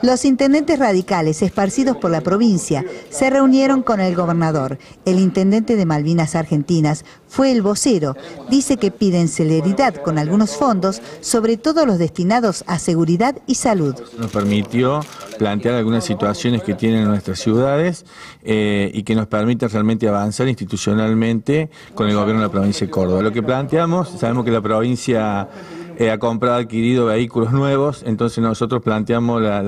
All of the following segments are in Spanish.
Los intendentes radicales esparcidos por la provincia se reunieron con el gobernador. El intendente de Malvinas Argentinas fue el vocero. Dice que piden celeridad con algunos fondos, sobre todo los destinados a seguridad y salud. Nos permitió plantear algunas situaciones que tienen nuestras ciudades eh, y que nos permiten realmente avanzar institucionalmente con el gobierno de la provincia de Córdoba. Lo que planteamos, sabemos que la provincia eh, ha comprado, adquirido vehículos nuevos, entonces nosotros planteamos la,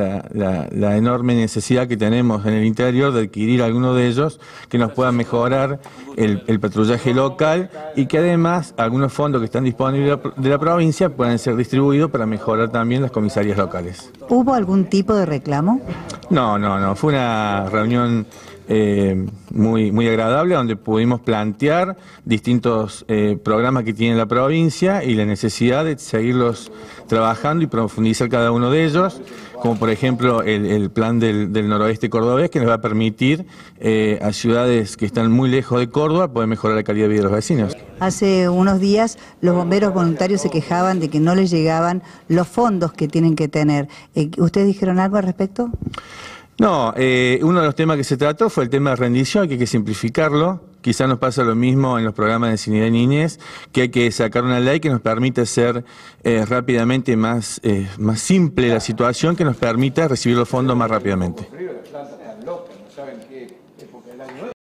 la, enorme necesidad que tenemos en el interior de adquirir alguno de ellos que nos pueda mejorar el, patrullaje local y que además algunos fondos que están disponibles de la provincia puedan ser distribuidos para mejorar también las comisarías locales. ¿Hubo algún tipo de reclamo? No, no, no. Fue una reunión eh, muy, muy agradable, donde pudimos plantear distintos eh, programas que tiene la provincia y la necesidad de seguirlos trabajando y profundizar cada uno de ellos, como por ejemplo el, plan del, noroeste cordobés que nos va a permitir eh, a ciudades que están muy lejos de Córdoba, Córdoba mejorar la calidad de vida de los vecinos. Hace unos días los bomberos voluntarios se quejaban de que no les llegaban los fondos que tienen que tener. Eh, ¿Ustedes dijeron algo al respecto? No, eh, uno de los temas que se trató fue el tema de rendición, hay que simplificarlo. Quizás nos pasa lo mismo en los programas de cine de niñez, que hay que sacar una ley que nos permita hacer eh, rápidamente más, más simple la situación, que nos permita recibir los fondos más rápidamente.